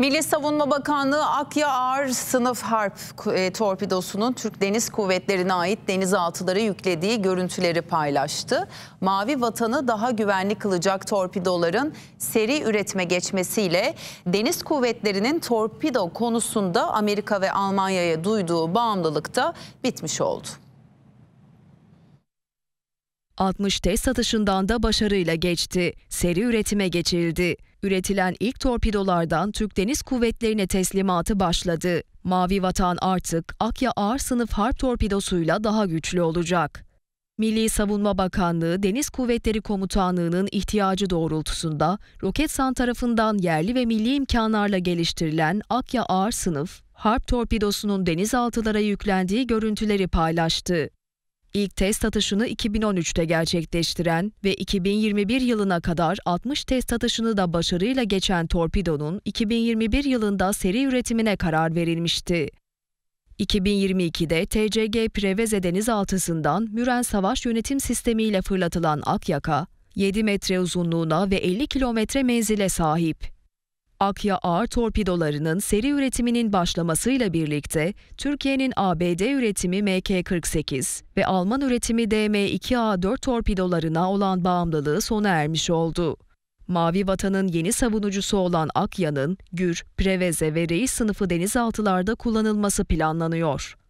Milli Savunma Bakanlığı Akya Ağır Sınıf Harp e, Torpidosu'nun Türk Deniz Kuvvetleri'ne ait denizaltılara yüklediği görüntüleri paylaştı. Mavi vatanı daha güvenli kılacak torpidoların seri üretime geçmesiyle Deniz Kuvvetleri'nin torpido konusunda Amerika ve Almanya'ya duyduğu bağımlılık da bitmiş oldu. 60 test satışından da başarıyla geçti. Seri üretime geçildi. Üretilen ilk torpidolardan Türk Deniz Kuvvetleri'ne teslimatı başladı. Mavi Vatan artık Akya ağır sınıf harp torpidosuyla daha güçlü olacak. Milli Savunma Bakanlığı Deniz Kuvvetleri Komutanlığı'nın ihtiyacı doğrultusunda Roketsan tarafından yerli ve milli imkanlarla geliştirilen Akya ağır sınıf harp torpidosunun denizaltılara yüklendiği görüntüleri paylaştı. İlk test atışını 2013'te gerçekleştiren ve 2021 yılına kadar 60 test atışını da başarıyla geçen Torpido'nun 2021 yılında seri üretimine karar verilmişti. 2022'de TCG Preveze denizaltısından Müren Savaş yönetim sistemiyle fırlatılan Akyaka, 7 metre uzunluğuna ve 50 kilometre menzile sahip. Akya ağır torpidolarının seri üretiminin başlamasıyla birlikte Türkiye'nin ABD üretimi MK48 ve Alman üretimi DM2A4 torpidolarına olan bağımlılığı sona ermiş oldu. Mavi Vatan'ın yeni savunucusu olan Akya'nın Gür, Preveze ve Reis sınıfı denizaltılarda kullanılması planlanıyor.